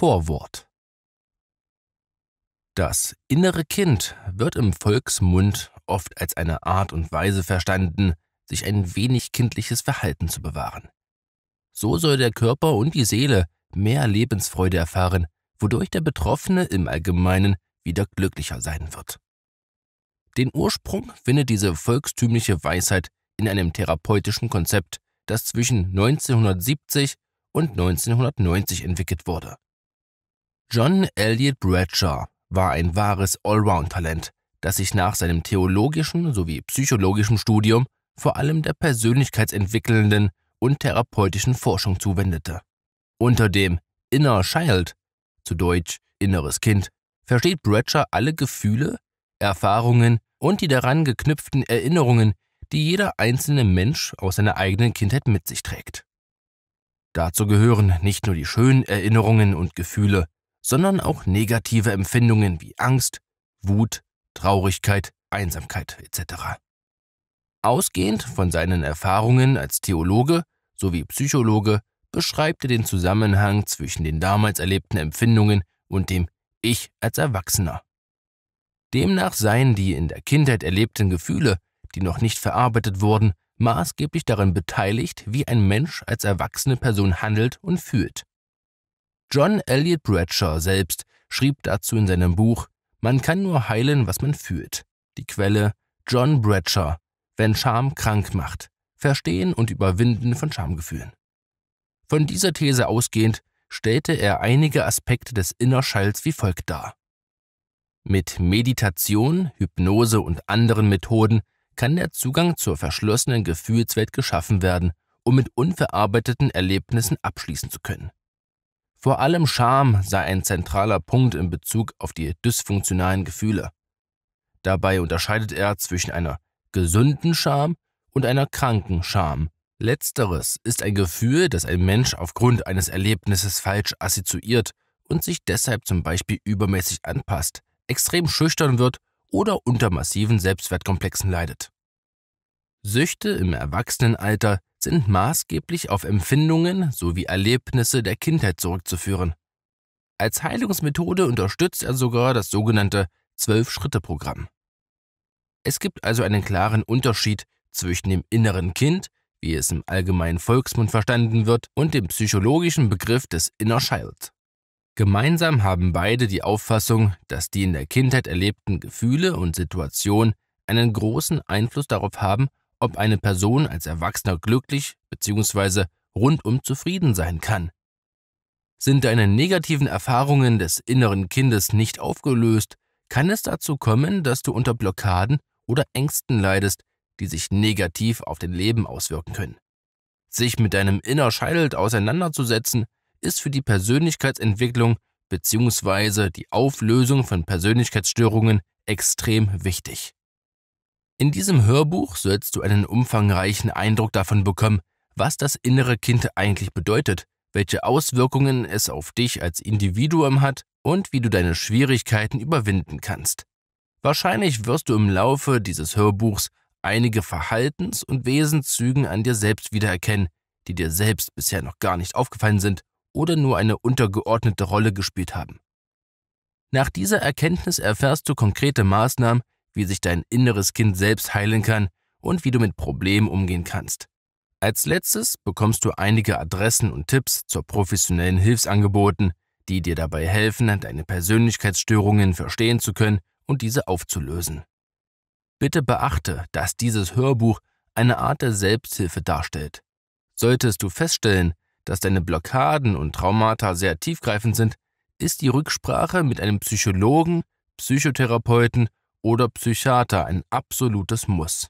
Vorwort Das innere Kind wird im Volksmund oft als eine Art und Weise verstanden, sich ein wenig kindliches Verhalten zu bewahren. So soll der Körper und die Seele mehr Lebensfreude erfahren, wodurch der Betroffene im Allgemeinen wieder glücklicher sein wird. Den Ursprung findet diese volkstümliche Weisheit in einem therapeutischen Konzept, das zwischen 1970 und 1990 entwickelt wurde. John Elliott Bradshaw war ein wahres Allround-Talent, das sich nach seinem theologischen sowie psychologischen Studium vor allem der persönlichkeitsentwickelnden und therapeutischen Forschung zuwendete. Unter dem Inner Child, zu Deutsch inneres Kind, versteht Bradshaw alle Gefühle, Erfahrungen und die daran geknüpften Erinnerungen, die jeder einzelne Mensch aus seiner eigenen Kindheit mit sich trägt. Dazu gehören nicht nur die schönen Erinnerungen und Gefühle, sondern auch negative Empfindungen wie Angst, Wut, Traurigkeit, Einsamkeit etc. Ausgehend von seinen Erfahrungen als Theologe sowie Psychologe beschreibt er den Zusammenhang zwischen den damals erlebten Empfindungen und dem Ich als Erwachsener. Demnach seien die in der Kindheit erlebten Gefühle, die noch nicht verarbeitet wurden, maßgeblich daran beteiligt, wie ein Mensch als erwachsene Person handelt und fühlt. John Elliot Bradshaw selbst schrieb dazu in seinem Buch Man kann nur heilen, was man fühlt. Die Quelle John Bradshaw, wenn Scham krank macht. Verstehen und Überwinden von Schamgefühlen. Von dieser These ausgehend stellte er einige Aspekte des Innerschalls wie folgt dar. Mit Meditation, Hypnose und anderen Methoden kann der Zugang zur verschlossenen Gefühlswelt geschaffen werden, um mit unverarbeiteten Erlebnissen abschließen zu können. Vor allem Scham sei ein zentraler Punkt in Bezug auf die dysfunktionalen Gefühle. Dabei unterscheidet er zwischen einer gesunden Scham und einer kranken Scham. Letzteres ist ein Gefühl, das ein Mensch aufgrund eines Erlebnisses falsch assoziiert und sich deshalb zum Beispiel übermäßig anpasst, extrem schüchtern wird oder unter massiven Selbstwertkomplexen leidet. Süchte im Erwachsenenalter sind maßgeblich auf Empfindungen sowie Erlebnisse der Kindheit zurückzuführen. Als Heilungsmethode unterstützt er sogar das sogenannte Zwölf-Schritte-Programm. Es gibt also einen klaren Unterschied zwischen dem inneren Kind, wie es im allgemeinen Volksmund verstanden wird, und dem psychologischen Begriff des Inner Child. Gemeinsam haben beide die Auffassung, dass die in der Kindheit erlebten Gefühle und Situationen einen großen Einfluss darauf haben, ob eine Person als Erwachsener glücklich bzw. rundum zufrieden sein kann. Sind deine negativen Erfahrungen des inneren Kindes nicht aufgelöst, kann es dazu kommen, dass du unter Blockaden oder Ängsten leidest, die sich negativ auf dein Leben auswirken können. Sich mit deinem Inner Child auseinanderzusetzen, ist für die Persönlichkeitsentwicklung bzw. die Auflösung von Persönlichkeitsstörungen extrem wichtig. In diesem Hörbuch sollst du einen umfangreichen Eindruck davon bekommen, was das innere Kind eigentlich bedeutet, welche Auswirkungen es auf dich als Individuum hat und wie du deine Schwierigkeiten überwinden kannst. Wahrscheinlich wirst du im Laufe dieses Hörbuchs einige Verhaltens- und Wesenszügen an dir selbst wiedererkennen, die dir selbst bisher noch gar nicht aufgefallen sind oder nur eine untergeordnete Rolle gespielt haben. Nach dieser Erkenntnis erfährst du konkrete Maßnahmen, wie sich dein inneres Kind selbst heilen kann und wie du mit Problemen umgehen kannst. Als letztes bekommst du einige Adressen und Tipps zur professionellen Hilfsangeboten, die dir dabei helfen, deine Persönlichkeitsstörungen verstehen zu können und diese aufzulösen. Bitte beachte, dass dieses Hörbuch eine Art der Selbsthilfe darstellt. Solltest du feststellen, dass deine Blockaden und Traumata sehr tiefgreifend sind, ist die Rücksprache mit einem Psychologen, Psychotherapeuten oder Psychiater ein absolutes Muss.